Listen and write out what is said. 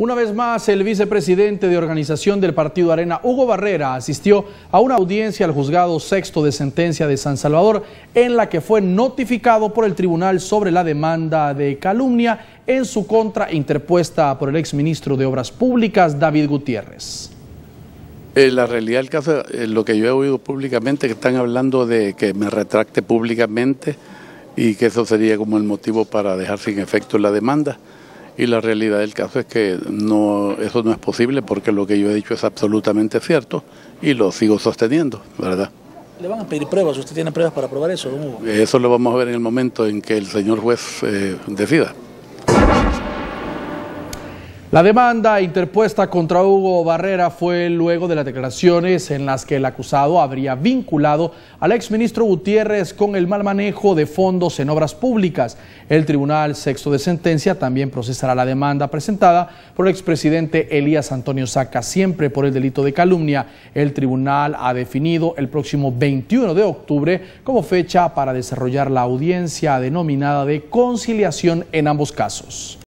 Una vez más, el vicepresidente de organización del partido Arena, Hugo Barrera, asistió a una audiencia al juzgado sexto de sentencia de San Salvador, en la que fue notificado por el tribunal sobre la demanda de calumnia en su contra interpuesta por el exministro de Obras Públicas, David Gutiérrez. Eh, la realidad del caso, eh, lo que yo he oído públicamente, que están hablando de que me retracte públicamente y que eso sería como el motivo para dejar sin efecto la demanda. Y la realidad del caso es que no, eso no es posible porque lo que yo he dicho es absolutamente cierto y lo sigo sosteniendo, ¿verdad? ¿Le van a pedir pruebas? ¿Usted tiene pruebas para probar eso? Eso lo vamos a ver en el momento en que el señor juez eh, decida. La demanda interpuesta contra Hugo Barrera fue luego de las declaraciones en las que el acusado habría vinculado al exministro Gutiérrez con el mal manejo de fondos en obras públicas. El Tribunal Sexto de Sentencia también procesará la demanda presentada por el expresidente Elías Antonio Saca, siempre por el delito de calumnia. El tribunal ha definido el próximo 21 de octubre como fecha para desarrollar la audiencia denominada de conciliación en ambos casos.